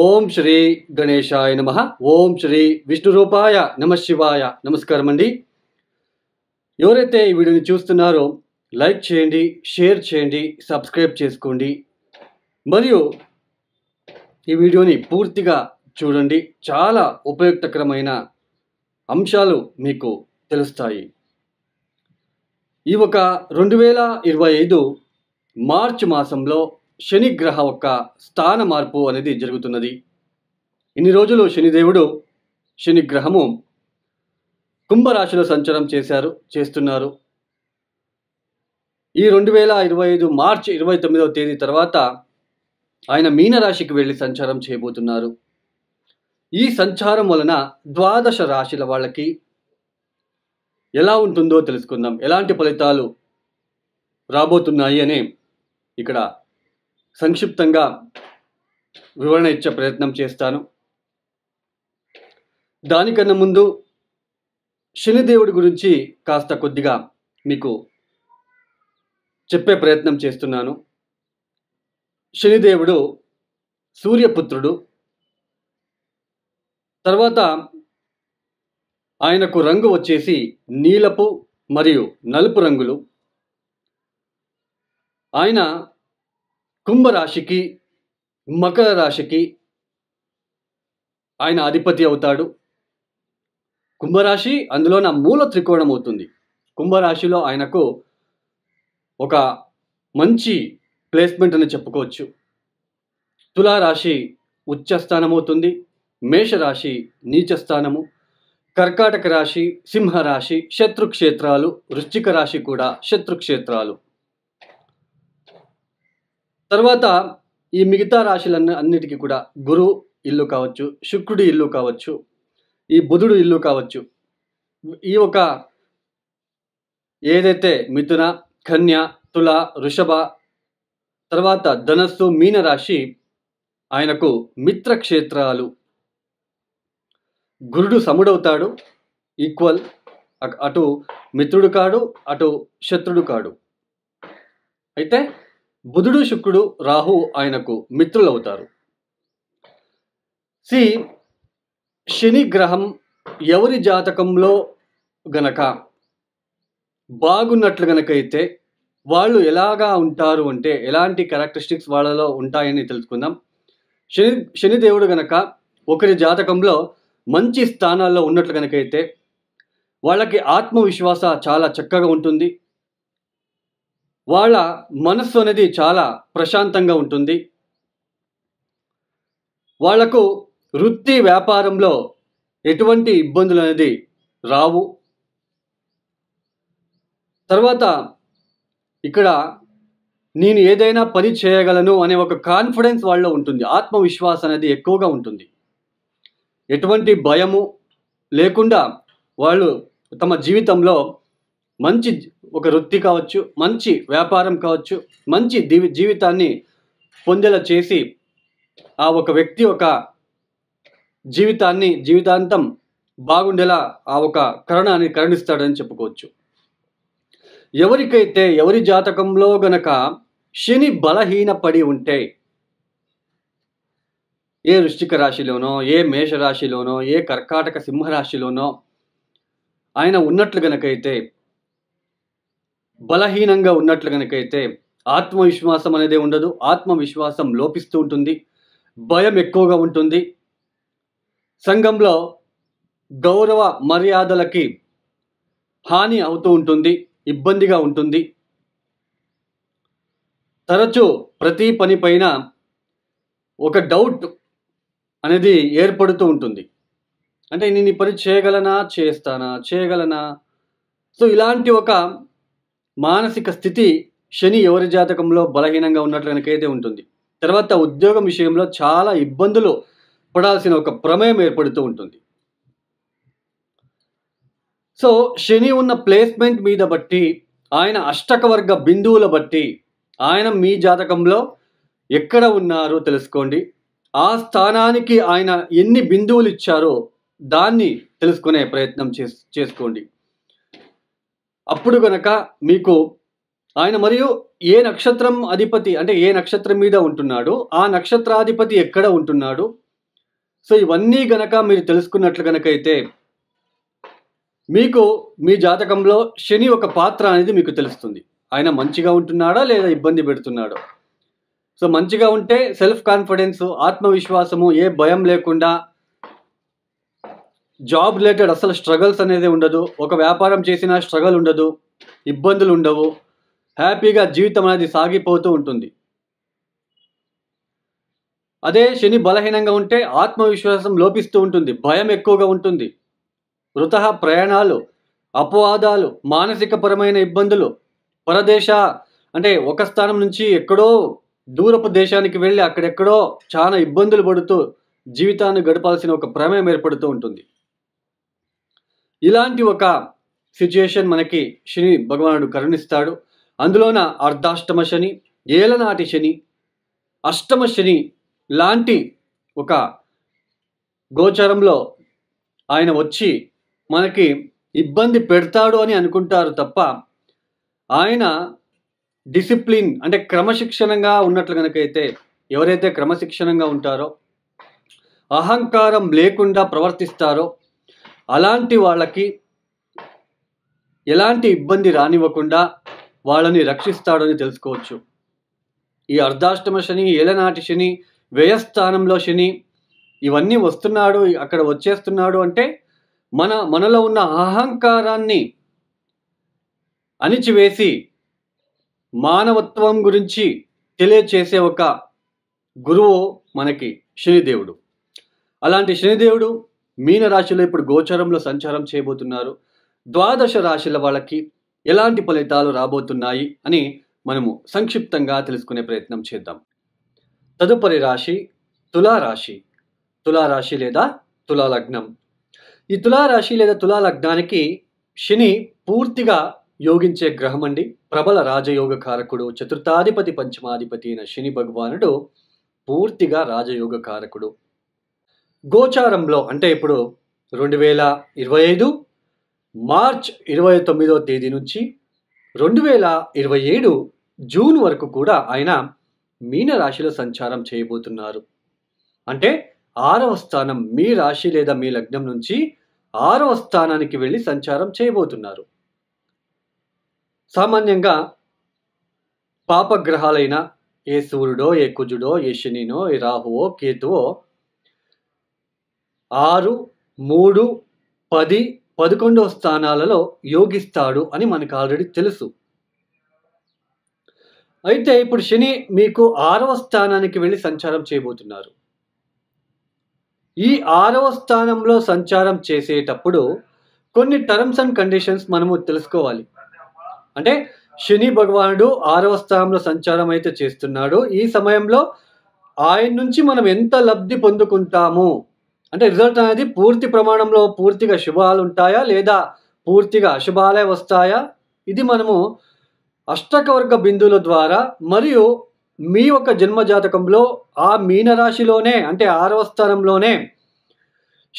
ఓం శ్రీ గణేశాయ నమ ఓం శ్రీ విష్ణు రూపాయ నమ శివాయ నమస్కారం అండి ఎవరైతే ఈ వీడియోని చూస్తున్నారో లైక్ చేయండి షేర్ చేయండి సబ్స్క్రైబ్ చేసుకోండి మరియు ఈ వీడియోని పూర్తిగా చూడండి చాలా ఉపయుక్తకరమైన అంశాలు మీకు తెలుస్తాయి ఈ ఒక రెండు వేల ఇరవై ఐదు మార్చి మాసంలో గ్రహ యొక్క స్థాన మార్పు అనేది జరుగుతున్నది ఇన్ని రోజులు శనిదేవుడు శని గ్రహము కుంభరాశిలో సంచారం చేశారు చేస్తున్నారు ఈ రెండు వేల ఇరవై ఐదు మార్చి ఇరవై తొమ్మిదవ తేదీ తర్వాత ఆయన మీనరాశికి వెళ్ళి సంచారం చేయబోతున్నారు ఈ సంచారం వలన ద్వాదశ రాశుల వాళ్ళకి ఎలా ఉంటుందో తెలుసుకుందాం ఎలాంటి ఫలితాలు రాబోతున్నాయి అని ఇక్కడ సంక్షిప్తంగా వివరణ ఇచ్చే ప్రయత్నం చేస్తాను దానికన్నా ముందు శనిదేవుడి గురించి కాస్త కొద్దిగా మీకు చెప్పే ప్రయత్నం చేస్తున్నాను శనిదేవుడు సూర్యపుత్రుడు తర్వాత ఆయనకు రంగు వచ్చేసి నీలపు మరియు నలుపు రంగులు ఆయన కుంభరాశికి మకర రాశికి ఆయన అధిపతి అవుతాడు కుంభరాశి అందులో నా మూల త్రికోణం అవుతుంది కుంభరాశిలో ఆయనకు ఒక మంచి ప్లేస్మెంట్ అని చెప్పుకోవచ్చు తులారాశి ఉచ్చస్థానం అవుతుంది మేషరాశి నీచస్థానము కర్కాటక రాశి సింహరాశి శత్రుక్షేత్రాలు వృశ్చిక రాశి కూడా శత్రుక్షేత్రాలు తర్వాత ఈ మిగతా రాశులన్నీ అన్నిటికీ కూడా గురు ఇల్లు కావచ్చు శుక్రుడి ఇల్లు కావచ్చు ఈ బుధుడు ఇల్లు కావచ్చు ఈ ఒక ఏదైతే మిథున కన్య తుల వృషభ తర్వాత ధనస్సు మీన రాశి ఆయనకు మిత్రక్షేత్రాలు గురుడు సముడవుతాడు ఈక్వల్ అటు మిత్రుడు కాడు అటు శత్రుడు కాడు అయితే బుధుడు శుక్రుడు రాహు ఆయనకు మిత్రులవుతారు సి శని గ్రహం ఎవరి జాతకంలో గనక బాగున్నట్లు గనకైతే వాళ్ళు ఎలాగా ఉంటారు అంటే ఎలాంటి క్యారెక్టరిస్టిక్స్ వాళ్ళలో ఉంటాయని తెలుసుకుందాం శని శనిదేవుడు గనక ఒకరి జాతకంలో మంచి స్థానాల్లో ఉన్నట్లు గనకైతే వాళ్ళకి ఆత్మవిశ్వాస చాలా చక్కగా ఉంటుంది వాళ్ళ మనస్సు అనేది చాలా ప్రశాంతంగా ఉంటుంది వాళ్లకు వృత్తి వ్యాపారంలో ఎటువంటి ఇబ్బందులు అనేది రావు తర్వాత ఇక్కడ నేను ఏదైనా పని చేయగలను అనే ఒక కాన్ఫిడెన్స్ వాళ్ళలో ఉంటుంది ఆత్మవిశ్వాసం అనేది ఎక్కువగా ఉంటుంది ఎటువంటి భయము లేకుండా వాళ్ళు తమ జీవితంలో మంచి ఒక వృత్తి కావచ్చు మంచి వ్యాపారం కావచ్చు మంచి జీవితాన్ని పొందేలా చేసి ఆ ఒక వ్యక్తి ఒక జీవితాన్ని జీవితాంతం బాగుండేలా ఆ ఒక కరణాన్ని కరణిస్తాడని చెప్పుకోవచ్చు ఎవరికైతే ఎవరి జాతకంలో గనక శని బలహీనపడి ఉంటే ఏ వృష్టిక రాశిలోనో ఏ మేషరాశిలోనో ఏ కర్కాటక సింహరాశిలోనో ఆయన ఉన్నట్లు గనకైతే బలహీనంగా ఉన్నట్లు కనుకైతే ఆత్మవిశ్వాసం అనేది ఉండదు ఆత్మవిశ్వాసం లోపిస్తూ ఉంటుంది భయం ఎక్కువగా ఉంటుంది సంఘంలో గౌరవ మర్యాదలకి హాని అవుతూ ఉంటుంది ఇబ్బందిగా ఉంటుంది తరచూ ప్రతి పని పైన ఒక డౌట్ అనేది ఏర్పడుతూ ఉంటుంది అంటే నేను ఈ పని చేయగలనా చేస్తానా చేయగలనా సో ఇలాంటి ఒక మానసిక స్థితి శని ఎవరి జాతకంలో బలహీనంగా ఉన్నట్లు కనుకైతే ఉంటుంది తర్వాత ఉద్యోగం విషయంలో చాలా ఇబ్బందులు పడాల్సిన ఒక ప్రమేయం ఏర్పడుతూ ఉంటుంది సో శని ఉన్న ప్లేస్మెంట్ మీద బట్టి ఆయన అష్టకవర్గ బిందువుల బట్టి ఆయన మీ జాతకంలో ఎక్కడ ఉన్నారో తెలుసుకోండి ఆ స్థానానికి ఆయన ఎన్ని బిందువులు ఇచ్చారో దాన్ని తెలుసుకునే ప్రయత్నం చేసుకోండి అప్పుడు గనక మీకు ఆయన మరియు ఏ నక్షత్రం అధిపతి అంటే ఏ నక్షత్రం మీద ఉంటున్నాడు ఆ నక్షత్రాధిపతి ఎక్కడ ఉంటున్నాడు సో ఇవన్నీ గనక మీరు తెలుసుకున్నట్లు గనకైతే మీకు మీ జాతకంలో శని ఒక పాత్ర అనేది మీకు తెలుస్తుంది ఆయన మంచిగా ఉంటున్నాడా లేదా ఇబ్బంది పెడుతున్నాడో సో మంచిగా ఉంటే సెల్ఫ్ కాన్ఫిడెన్స్ ఆత్మవిశ్వాసము ఏ భయం లేకుండా జాబ్ రిలేటెడ్ అసలు స్ట్రగల్స్ అనేది ఉండదు ఒక వ్యాపారం చేసినా స్ట్రగల్ ఉండదు ఇబ్బందులు ఉండవు హ్యాపీగా జీవితం అనేది సాగిపోతూ ఉంటుంది అదే శని బలహీనంగా ఉంటే ఆత్మవిశ్వాసం లోపిస్తూ ఉంటుంది భయం ఎక్కువగా ఉంటుంది వృత ప్రయాణాలు అపవాదాలు మానసికపరమైన ఇబ్బందులు పరదేశ అంటే ఒక స్థానం నుంచి ఎక్కడో దూరపు దేశానికి వెళ్ళి అక్కడెక్కడో చాలా ఇబ్బందులు పడుతూ జీవితాన్ని గడపాల్సిన ఒక ప్రమేయం ఏర్పడుతూ ఉంటుంది ఇలాంటి ఒక సిచ్యుయేషన్ మనకి శని భగవానుడు కరుణిస్తాడు అందులోన అర్ధాష్టమ శని ఏలనాటి శని అష్టమ శని లాంటి ఒక గోచరంలో ఆయన వచ్చి మనకి ఇబ్బంది పెడతాడు అని అనుకుంటారు తప్ప ఆయన డిసిప్లిన్ అంటే క్రమశిక్షణంగా ఉన్నట్లు కనుకైతే ఎవరైతే క్రమశిక్షణంగా ఉంటారో అహంకారం లేకుండా ప్రవర్తిస్తారో అలాంటి వాళ్ళకి ఎలాంటి ఇబ్బంది రానివ్వకుండా వాళ్ళని రక్షిస్తాడని తెలుసుకోవచ్చు ఈ అర్ధాష్టమ శని ఏలనాటి శని వ్యయస్థానంలో శని ఇవన్నీ వస్తున్నాడు అక్కడ వచ్చేస్తున్నాడు అంటే మన మనలో ఉన్న అహంకారాన్ని అణిచివేసి మానవత్వం గురించి తెలియచేసే ఒక గురువు మనకి శనిదేవుడు అలాంటి శనిదేవుడు మీన రాశిలో ఇప్పుడు గోచరంలో సంచారం చేయబోతున్నారు ద్వాదశ రాశుల వాళ్ళకి ఎలాంటి ఫలితాలు రాబోతున్నాయి అని మనము సంక్షిప్తంగా తెలుసుకునే ప్రయత్నం చేద్దాం తదుపరి రాశి తులారాశి తులారాశి లేదా తులాలగ్నం ఈ తులారాశి లేదా తులాలగ్నానికి శని పూర్తిగా యోగించే గ్రహం అండి ప్రబల రాజయోగ కారకుడు చతుర్థాధిపతి పంచమాధిపతి అయిన శని భగవానుడు పూర్తిగా రాజయోగ కారకుడు గోచారంలో అంటే ఇప్పుడు రెండు వేల ఇరవై ఐదు మార్చ్ ఇరవై తొమ్మిదో తేదీ నుంచి రెండు వేల ఇరవై ఏడు జూన్ వరకు కూడా ఆయన మీనరాశిలో సంచారం చేయబోతున్నారు అంటే ఆరవ స్థానం మీ రాశి లేదా మీ లగ్నం నుంచి ఆరవ స్థానానికి వెళ్ళి సంచారం చేయబోతున్నారు సామాన్యంగా పాపగ్రహాలైన ఏ సూర్యుడో ఏ కుజుడో ఏ శనినో ఏ రాహువో కేతువో ఆరు మూడు పది పదకొండవ స్థానాలలో యోగిస్తాడు అని మనకు ఆల్రెడీ తెలుసు అయితే ఇప్పుడు శని మీకు ఆరవ స్థానానికి వెళ్ళి సంచారం చేయబోతున్నారు ఈ ఆరవ స్థానంలో సంచారం చేసేటప్పుడు కొన్ని టర్మ్స్ అండ్ కండిషన్స్ మనము తెలుసుకోవాలి అంటే శని భగవానుడు ఆరవ స్థానంలో సంచారం అయితే చేస్తున్నాడు ఈ సమయంలో ఆయన నుంచి మనం ఎంత లబ్ధి పొందుకుంటాము అంటే రిజల్ట్ అనేది పూర్తి ప్రమాణంలో పూర్తిగా శుభాలు ఉంటాయా లేదా పూర్తిగా అశుభాలే వస్తాయా ఇది మనము అష్టకవర్గ బిందువుల ద్వారా మరియు మీ యొక్క జన్మజాతకంలో ఆ మీనరాశిలోనే అంటే ఆరవ స్థానంలోనే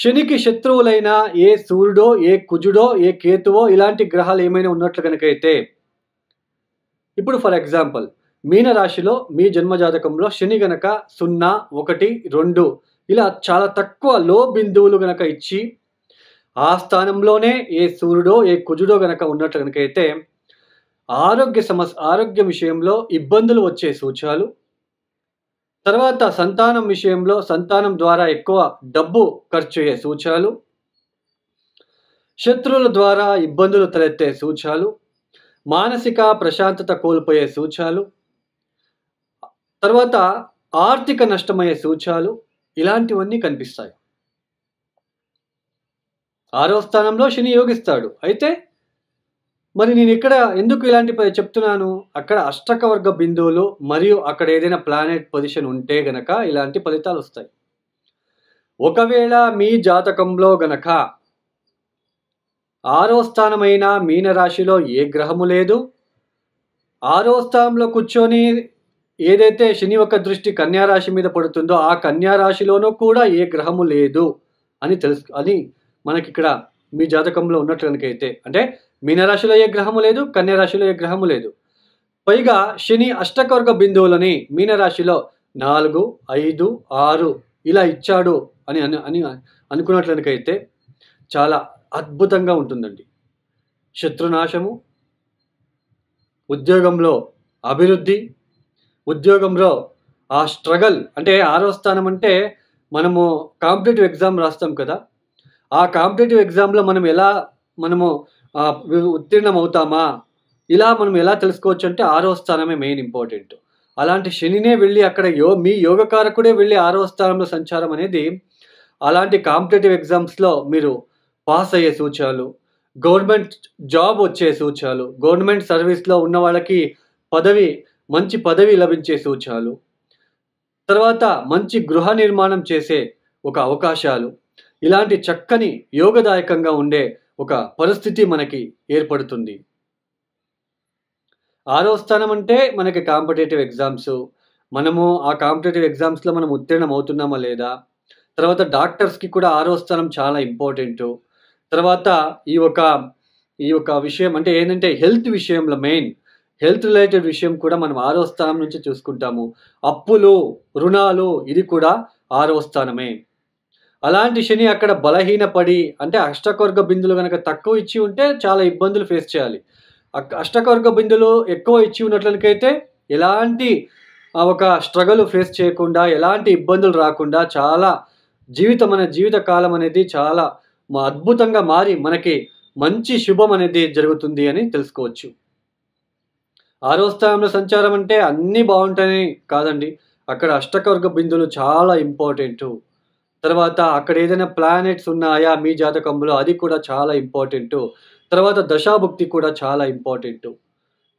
శనికి శత్రువులైన ఏ సూర్యుడో ఏ కుజుడో ఏ కేతువో ఇలాంటి గ్రహాలు ఏమైనా ఉన్నట్లు కనుకైతే ఇప్పుడు ఫర్ ఎగ్జాంపుల్ మీనరాశిలో మీ జన్మజాతకంలో శని గనక సున్నా ఒకటి రెండు ఇలా చాలా తక్కువ లో బిందువులు గనక ఇచ్చి ఆ స్థానంలోనే ఏ సూర్యుడో ఏ కుజుడో గనక ఉన్నట్లు అయితే ఆరోగ్య సమస్య ఆరోగ్య విషయంలో ఇబ్బందులు వచ్చే సూచనలు తర్వాత సంతానం విషయంలో సంతానం ద్వారా ఎక్కువ డబ్బు ఖర్చు అయ్యే సూచనలు శత్రువుల ద్వారా ఇబ్బందులు తలెత్తే సూచనలు మానసిక ప్రశాంతత కోల్పోయే సూచనలు తర్వాత ఆర్థిక నష్టమయ్యే సూచనలు ఇలాంటివన్నీ కనిపిస్తాయి ఆరో స్థానంలో శని యోగిస్తాడు అయితే మరి నేను ఇక్కడ ఎందుకు ఇలాంటి చెప్తున్నాను అక్కడ అష్టకవర్గ బిందువులు మరియు అక్కడ ఏదైనా ప్లానెట్ పొజిషన్ ఉంటే గనక ఇలాంటి ఫలితాలు వస్తాయి ఒకవేళ మీ జాతకంలో గనక ఆరో స్థానమైన మీనరాశిలో ఏ గ్రహము లేదు ఆరో స్థానంలో కూర్చొని ఏదైతే శని యొక్క దృష్టి కన్యారాశి మీద పడుతుందో ఆ కన్యారాశిలోనూ కూడా ఏ గ్రహము లేదు అని తెలుసు అని మనకి ఇక్కడ మీ జాతకంలో ఉన్నట్లు కనుకైతే అంటే మీనరాశిలో ఏ గ్రహము లేదు కన్యారాశిలో ఏ గ్రహము లేదు పైగా శని అష్టకవర్గ బిందువులని మీనరాశిలో నాలుగు ఐదు ఆరు ఇలా ఇచ్చాడు అని అని అనుకున్నట్లనికైతే చాలా అద్భుతంగా ఉంటుందండి శత్రునాశము ఉద్యోగంలో అభివృద్ధి ఉద్యోగంలో ఆ స్ట్రగల్ అంటే ఆరో స్థానం అంటే మనము కాంపిటేటివ్ ఎగ్జామ్ రాస్తాం కదా ఆ కాంపిటేటివ్ ఎగ్జామ్లో మనం ఎలా మనము ఉత్తీర్ణం అవుతామా ఇలా మనం ఎలా తెలుసుకోవచ్చు అంటే ఆరో స్థానమే మెయిన్ ఇంపార్టెంట్ అలాంటి శనినే వెళ్ళి అక్కడ యో మీ యోగకారకుడే వెళ్ళి ఆరో స్థానంలో సంచారం అనేది అలాంటి కాంపిటేటివ్ ఎగ్జామ్స్లో మీరు పాస్ అయ్యే సూచనలు గవర్నమెంట్ జాబ్ వచ్చే సూచనలు గవర్నమెంట్ సర్వీస్లో ఉన్న వాళ్ళకి పదవి మంచి పదవి లభించే సూచనలు తర్వాత మంచి గృహ నిర్మాణం చేసే ఒక అవకాశాలు ఇలాంటి చక్కని యోగదాయకంగా ఉండే ఒక పరిస్థితి మనకి ఏర్పడుతుంది ఆరో స్థానం అంటే మనకి కాంపిటేటివ్ ఎగ్జామ్స్ మనము ఆ కాంపిటేటివ్ ఎగ్జామ్స్లో మనం ఉత్తీర్ణం అవుతున్నామా లేదా తర్వాత డాక్టర్స్కి కూడా ఆరో స్థానం చాలా ఇంపార్టెంట్ తర్వాత ఈ ఒక ఈ యొక్క విషయం అంటే ఏంటంటే హెల్త్ విషయంలో మెయిన్ హెల్త్ రిలేటెడ్ విషయం కూడా మనం ఆరో స్థానం నుంచి చూసుకుంటాము అప్పులు రుణాలు ఇది కూడా ఆరో స్థానమే అలాంటి శని అక్కడ బలహీనపడి అంటే అష్టకవర్గ బిందులు కనుక తక్కువ ఇచ్చి ఉంటే చాలా ఇబ్బందులు ఫేస్ చేయాలి అష్టకవర్గ బిందులు ఎక్కువ ఇచ్చి ఉన్నట్లకైతే ఎలాంటి ఒక స్ట్రగల్ ఫేస్ చేయకుండా ఎలాంటి ఇబ్బందులు రాకుండా చాలా జీవితం అనే జీవిత కాలం అనేది చాలా అద్భుతంగా మారి మనకి మంచి శుభం అనేది జరుగుతుంది అని తెలుసుకోవచ్చు ఆరో స్థానంలో సంచారం అంటే అన్నీ బాగుంటాయని కాదండి అక్కడ అష్టకవర్గ బిందులు చాలా ఇంపార్టెంట్ తర్వాత అక్కడ ఏదైనా ప్లానెట్స్ ఉన్నాయా మీ జాతకంలో అది కూడా చాలా ఇంపార్టెంట్ తర్వాత దశాభుక్తి కూడా చాలా ఇంపార్టెంట్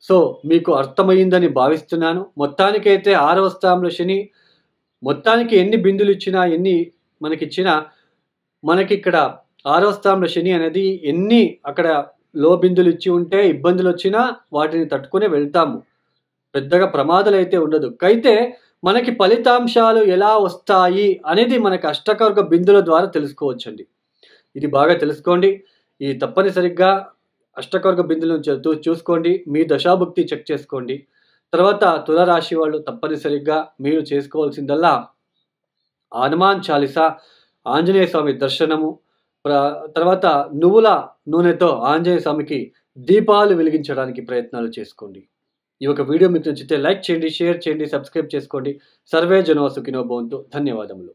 సో మీకు అర్థమైందని భావిస్తున్నాను మొత్తానికైతే ఆరవ స్థానంలో శని మొత్తానికి ఎన్ని బిందులు ఇచ్చినా ఎన్ని మనకిచ్చినా మనకి ఇక్కడ ఆరవ స్థానంలో శని అనేది ఎన్ని అక్కడ లోబిందులు ఇచ్చి ఉంటే ఇబ్బందులు వచ్చినా వాటిని తట్టుకుని వెళ్తాము పెద్దగా ప్రమాదాలు అయితే ఉండదు అయితే మనకి ఫలితాంశాలు ఎలా వస్తాయి అనేది మనకు అష్టకర్గ బిందుల ద్వారా తెలుసుకోవచ్చండి ఇది బాగా తెలుసుకోండి ఇది తప్పనిసరిగా అష్టకర్గ బిందులను చదువు చూసుకోండి మీ దశాభుక్తి చెక్ చేసుకోండి తర్వాత తులరాశి వాళ్ళు తప్పనిసరిగా మీరు చేసుకోవాల్సిందల్లా హనుమాన్ చాలీసా ఆంజనేయ స్వామి దర్శనము తర్వాత నువ్వుల నూనెతో ఆంజనేయ స్వామికి దీపాలు వెలిగించడానికి ప్రయత్నాలు చేసుకోండి ఈ యొక్క వీడియో మీకు నచ్చితే లైక్ చేయండి షేర్ చేయండి సబ్స్క్రైబ్ చేసుకోండి సర్వే జనవాసుకి భవంతు ధన్యవాదములు